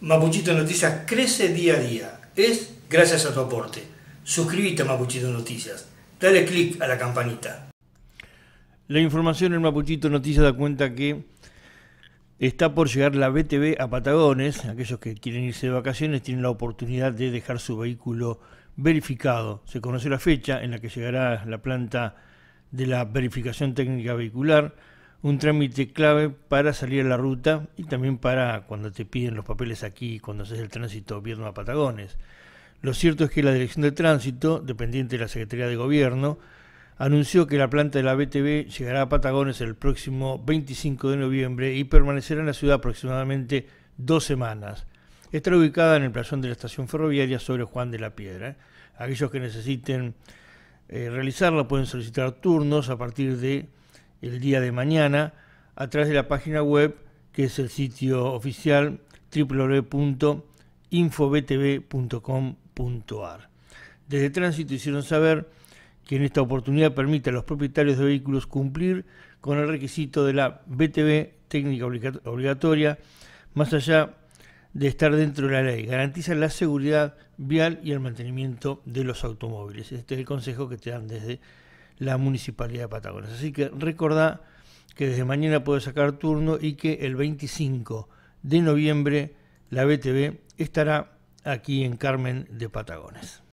Mapuchito Noticias crece día a día. Es gracias a tu aporte. Suscríbete a Mapuchito Noticias. Dale click a la campanita. La información en Mapuchito Noticias da cuenta que está por llegar la BTV a Patagones. Aquellos que quieren irse de vacaciones tienen la oportunidad de dejar su vehículo verificado. Se conoce la fecha en la que llegará la planta de la verificación técnica vehicular un trámite clave para salir a la ruta y también para cuando te piden los papeles aquí, cuando haces el tránsito viernes a Patagones. Lo cierto es que la Dirección de Tránsito, dependiente de la Secretaría de Gobierno, anunció que la planta de la BTV llegará a Patagones el próximo 25 de noviembre y permanecerá en la ciudad aproximadamente dos semanas. Estará ubicada en el plazón de la estación ferroviaria sobre Juan de la Piedra. Aquellos que necesiten eh, realizarla pueden solicitar turnos a partir de el día de mañana a través de la página web que es el sitio oficial www.infobtv.com.ar. Desde Tránsito hicieron saber que en esta oportunidad permite a los propietarios de vehículos cumplir con el requisito de la BTV técnica obligatoria, más allá de estar dentro de la ley. Garantiza la seguridad vial y el mantenimiento de los automóviles. Este es el consejo que te dan desde la Municipalidad de Patagones. Así que recordá que desde mañana puedo sacar turno y que el 25 de noviembre la BTV estará aquí en Carmen de Patagones.